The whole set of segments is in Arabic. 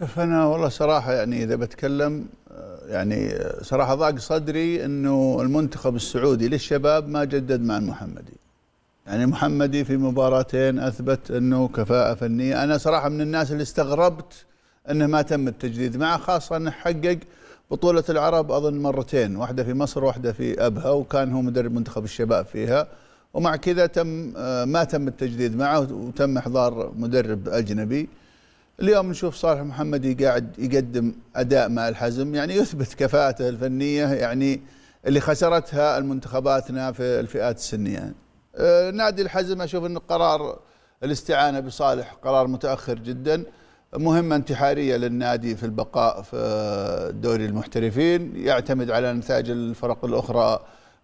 شوف انا والله صراحه يعني اذا بتكلم آه، يعني آه، صراحه ضاق صدري انه المنتخب السعودي للشباب ما جدد مع المحمدي. يعني المحمدي في مباراتين اثبت انه كفاءه فنيه، انا صراحه من الناس اللي استغربت انه ما تم التجديد معه خاصه انه حقق بطوله العرب اظن مرتين، واحده في مصر وواحده في ابها وكان هو مدرب منتخب الشباب فيها. ومع كذا تم آه، ما تم التجديد معه وتم احضار مدرب اجنبي. اليوم نشوف صالح محمدي قاعد يقدم اداء مع الحزم يعني يثبت كفاءته الفنيه يعني اللي خسرتها المنتخباتنا في الفئات السنيه أه، نادي الحزم اشوف انه قرار الاستعانه بصالح قرار متاخر جدا مهمه انتحاريه للنادي في البقاء في دوري المحترفين يعتمد على نتائج الفرق الاخرى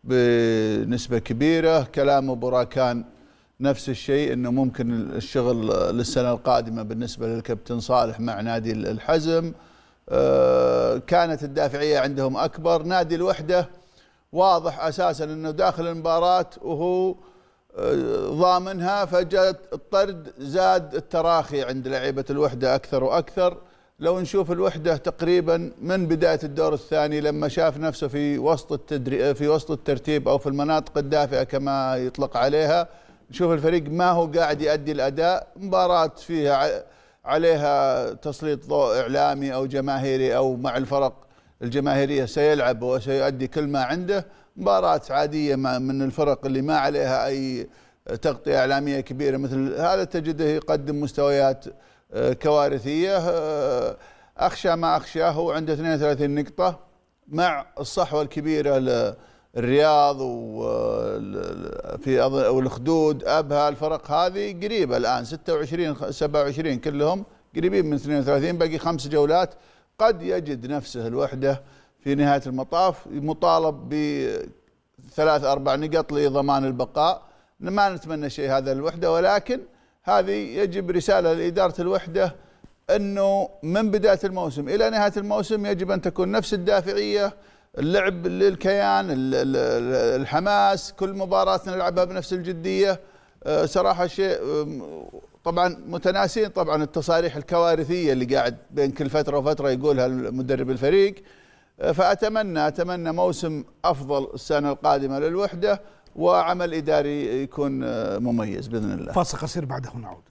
بنسبه كبيره كلام ابو راكان نفس الشيء انه ممكن الشغل للسنه القادمه بالنسبه للكابتن صالح مع نادي الحزم آه، كانت الدافعيه عندهم اكبر نادي الوحده واضح اساسا انه داخل المباراه وهو آه، ضامنها فجاء الطرد زاد التراخي عند لعيبه الوحده اكثر واكثر لو نشوف الوحده تقريبا من بدايه الدور الثاني لما شاف نفسه في وسط التدري في وسط الترتيب او في المناطق الدافئه كما يطلق عليها نشوف الفريق ما هو قاعد يؤدي الاداء مباراه فيها عليها تسليط ضوء اعلامي او جماهيري او مع الفرق الجماهيريه سيلعب وسيؤدي كل ما عنده مباراه عاديه من الفرق اللي ما عليها اي تغطيه اعلاميه كبيره مثل هذا تجده يقدم مستويات آه، كوارثيه آه، اخشى ما اخشاه هو عنده 32 نقطه مع الصحوه الكبيره الرياض وفي والخدود ابها الفرق هذه قريبه الان 26 27 كلهم قريبين من 32 باقي خمس جولات قد يجد نفسه الوحده في نهايه المطاف مطالب بثلاث اربع نقط لضمان البقاء ما نتمنى شيء هذا للوحده ولكن هذه يجب رساله لاداره الوحده انه من بدايه الموسم الى نهايه الموسم يجب ان تكون نفس الدافعيه اللعب للكيان الحماس كل مباراة نلعبها بنفس الجدية آه، صراحة شيء طبعا متناسين طبعا التصاريح الكوارثية اللي قاعد بين كل فترة وفترة يقولها المدرب الفريق آه، فأتمنى أتمنى موسم أفضل السنة القادمة للوحدة وعمل إداري يكون آه، مميز بإذن الله فاصل قصير بعده نعود